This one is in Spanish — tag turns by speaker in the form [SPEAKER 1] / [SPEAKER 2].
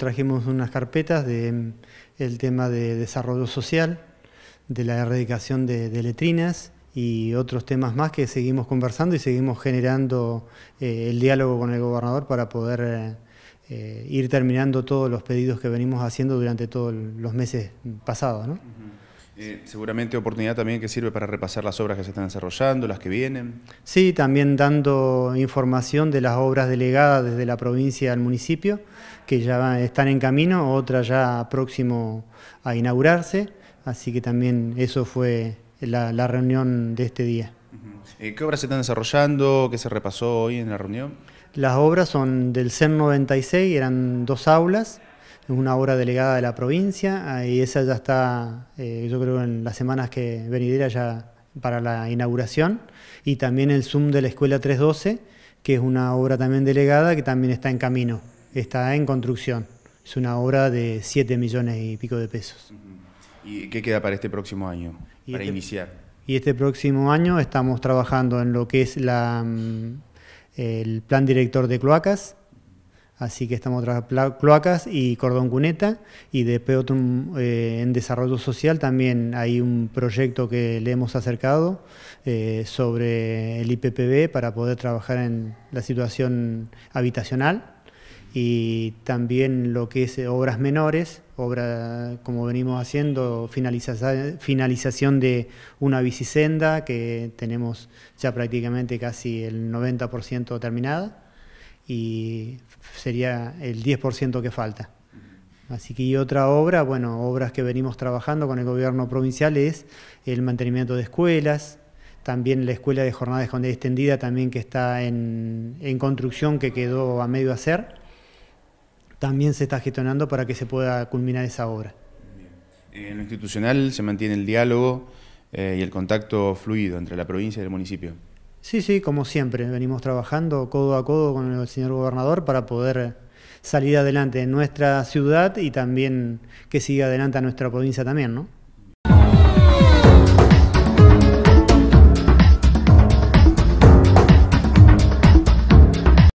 [SPEAKER 1] trajimos unas carpetas del mm, tema de desarrollo social, de la erradicación de, letrinas y otros temas más que seguimos conversando y seguimos generando eh, el diálogo con el gobernador para poder eh, ir terminando todos los pedidos que venimos haciendo durante todos los meses pasados. ¿no?
[SPEAKER 2] Eh, seguramente oportunidad también que sirve para repasar las obras que se están desarrollando, las que vienen.
[SPEAKER 1] Sí, también dando información de las obras delegadas desde la provincia al municipio, que ya están en camino, otra ya próximo a inaugurarse, así que también eso fue la, reunión de este día.
[SPEAKER 2] Eh, ¿Qué obras se están desarrollando? ¿Qué se repasó hoy en la reunión?
[SPEAKER 1] Las obras son del CEN e 96, eran dos aulas, es una obra delegada de la provincia eh, y esa ya está, eh, yo creo, en las semanas que venidera ya para la inauguración y también el Zoom de la Escuela 312, que es una obra también delegada que también está en camino, está en construcción. Es una obra de 7 millones y pico de pesos.
[SPEAKER 2] ¿Y qué queda para este próximo año, para este iniciar?
[SPEAKER 1] Y este próximo año estamos trabajando en lo que es la, mm, el plan director de cloacas, Así que estamos tras cloacas y cordón cuneta y después eh, en desarrollo social también hay un proyecto que le hemos acercado eh, sobre el IPPB para poder trabajar en la situación habitacional y también lo que es obras menores, obras como venimos haciendo, finalización de una bicisenda que tenemos ya prácticamente casi el 90% terminada y sería el 10% que falta. Así que otra obra, bueno, obras que venimos trabajando con el gobierno provincial es el mantenimiento de escuelas, también la escuela de jornada extendida también que está en, construcción, que quedó a medio hacer, también se está gestionando para que se pueda culminar esa obra.
[SPEAKER 2] En lo institucional se mantiene el diálogo eh, y el contacto fluido entre la provincia y el municipio.
[SPEAKER 1] Sí, sí, como siempre, venimos trabajando codo a codo con el señor gobernador para poder salir adelante en nuestra ciudad y también que siga adelante a nuestra provincia también, ¿no?